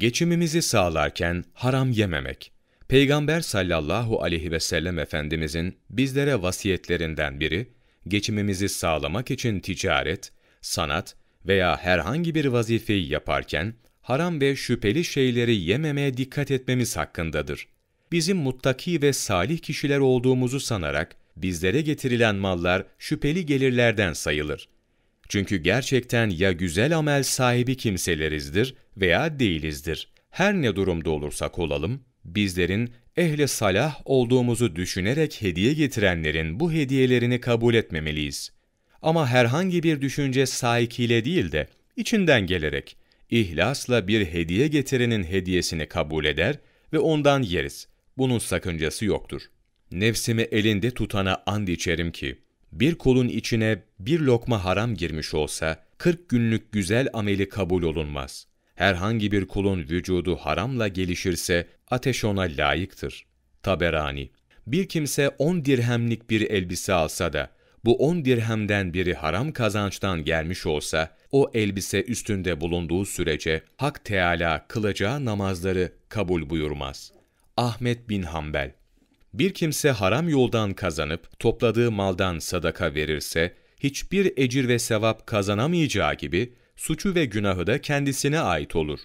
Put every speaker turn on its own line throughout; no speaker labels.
Geçimimizi sağlarken haram yememek. Peygamber sallallahu aleyhi ve sellem Efendimizin bizlere vasiyetlerinden biri, geçimimizi sağlamak için ticaret, sanat veya herhangi bir vazifeyi yaparken haram ve şüpheli şeyleri yememeye dikkat etmemiz hakkındadır. Bizim muttaki ve salih kişiler olduğumuzu sanarak bizlere getirilen mallar şüpheli gelirlerden sayılır. Çünkü gerçekten ya güzel amel sahibi kimselerizdir veya değilizdir. Her ne durumda olursak olalım, bizlerin ehli salah olduğumuzu düşünerek hediye getirenlerin bu hediyelerini kabul etmemeliyiz. Ama herhangi bir düşünce sahikiyle değil de içinden gelerek ihlasla bir hediye getirenin hediyesini kabul eder ve ondan yeriz. Bunun sakıncası yoktur. Nefsimi elinde tutana and içerim ki, bir kulun içine bir lokma haram girmiş olsa, 40 günlük güzel ameli kabul olunmaz. Herhangi bir kulun vücudu haramla gelişirse, ateş ona layıktır. Taberani Bir kimse 10 dirhemlik bir elbise alsa da, bu 10 dirhemden biri haram kazançtan gelmiş olsa, o elbise üstünde bulunduğu sürece Hak Teala kılacağı namazları kabul buyurmaz. Ahmet bin Hanbel bir kimse haram yoldan kazanıp topladığı maldan sadaka verirse, hiçbir ecir ve sevap kazanamayacağı gibi suçu ve günahı da kendisine ait olur.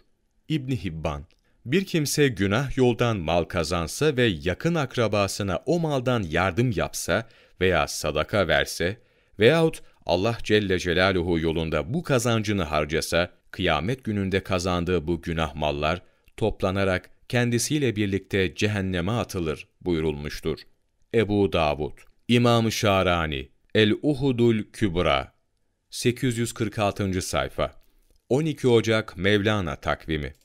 İbn Hibban bir kimse günah yoldan mal kazansa ve yakın akrabasına o maldan yardım yapsa veya sadaka verse veyahut Allah Celle Celaluhu yolunda bu kazancını harcasa, kıyamet gününde kazandığı bu günah mallar toplanarak kendisiyle birlikte cehenneme atılır buyurulmuştur. Ebu Davud, i̇mam Şarani, El-Uhudul Kübra, 846. sayfa 12 Ocak Mevlana takvimi